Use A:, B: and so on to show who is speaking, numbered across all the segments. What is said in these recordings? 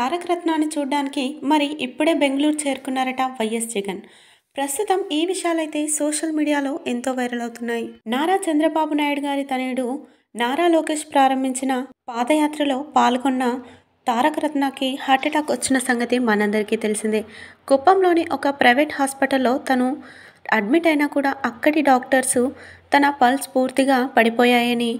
A: తారక రత్నాన్ని చూడడానికి మరి ఇప్పుడే బెంగళూరు చేరుకున్నారట వైఎస్ జగన్ ప్రస్తుతం ఈ విషయాలైతే సోషల్ మీడియాలో ఎంతో వైరల్ అవుతున్నాయి నారా చంద్రబాబు నాయుడు గారి తనయుడు నారా లోకేష్ ప్రారంభించిన పాదయాత్రలో పాల్గొన్న తారక రత్నాకి హార్ట్అటాక్ వచ్చిన సంగతి మనందరికీ తెలిసిందే కుప్పంలోని ఒక ప్రైవేట్ హాస్పిటల్లో తను అడ్మిట్ అయినా కూడా అక్కడి డాక్టర్సు తన పల్స్ పూర్తిగా పడిపోయాయని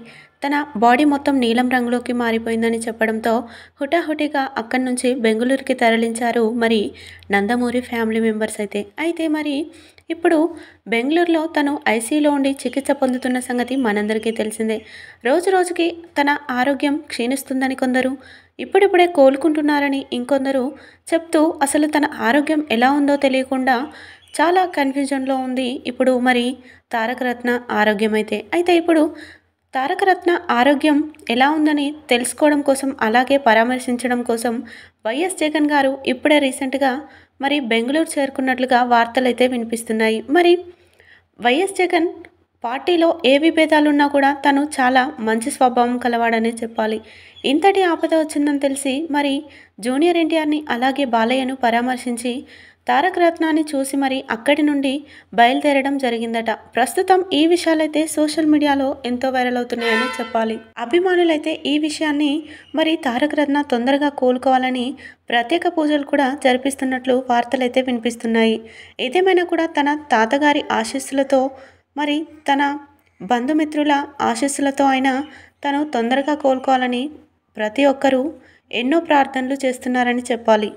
A: తన బాడీ మొత్తం నీలం రంగులోకి మారిపోయిందని చెప్పడంతో హుటాహుటిగా అక్కడి నుంచి బెంగళూరుకి తరలించారు మరి నందమూరి ఫ్యామిలీ మెంబర్స్ అయితే అయితే మరి ఇప్పుడు బెంగళూరులో తను ఐసీలో ఉండి చికిత్స పొందుతున్న సంగతి మనందరికీ తెలిసిందే రోజు రోజుకి తన ఆరోగ్యం క్షీణిస్తుందని కొందరు ఇప్పుడిప్పుడే కోలుకుంటున్నారని ఇంకొందరు చెప్తూ అసలు తన ఆరోగ్యం ఎలా ఉందో తెలియకుండా చాలా కన్ఫ్యూజన్లో ఉంది ఇప్పుడు మరి తారకరత్న ఆరోగ్యం అయితే అయితే ఇప్పుడు తారకరత్న ఆరోగ్యం ఎలా ఉందని తెలుసుకోవడం కోసం అలాగే పరామర్శించడం కోసం వైఎస్ జగన్ గారు ఇప్పుడే రీసెంట్గా మరి బెంగళూరు చేరుకున్నట్లుగా వార్తలైతే వినిపిస్తున్నాయి మరి వైఎస్ జగన్ పార్టీలో ఏ విభేదాలున్నా కూడా తను చాలా మంచి స్వభావం కలవాడనే చెప్పాలి ఇంతటి ఆపద వచ్చిందని తెలిసి మరి జూనియర్ ఎన్టీఆర్ని అలాగే బాలయ్యను పరామర్శించి తారక రత్నాన్ని చూసి మరి అక్కడి నుండి బయలుదేరడం జరిగిందట ప్రస్తుతం ఈ విషయాలైతే సోషల్ మీడియాలో ఎంతో వైరల్ అవుతున్నాయని చెప్పాలి అభిమానులైతే ఈ విషయాన్ని మరి తారక రత్న తొందరగా కోలుకోవాలని ప్రత్యేక పూజలు కూడా జరిపిస్తున్నట్లు వార్తలైతే వినిపిస్తున్నాయి ఏదేమైనా కూడా తన తాతగారి ఆశీస్సులతో మరి తన బంధుమిత్రుల ఆశీస్సులతో అయినా తను తొందరగా కోలుకోవాలని ప్రతి ఒక్కరూ ఎన్నో ప్రార్థనలు చేస్తున్నారని చెప్పాలి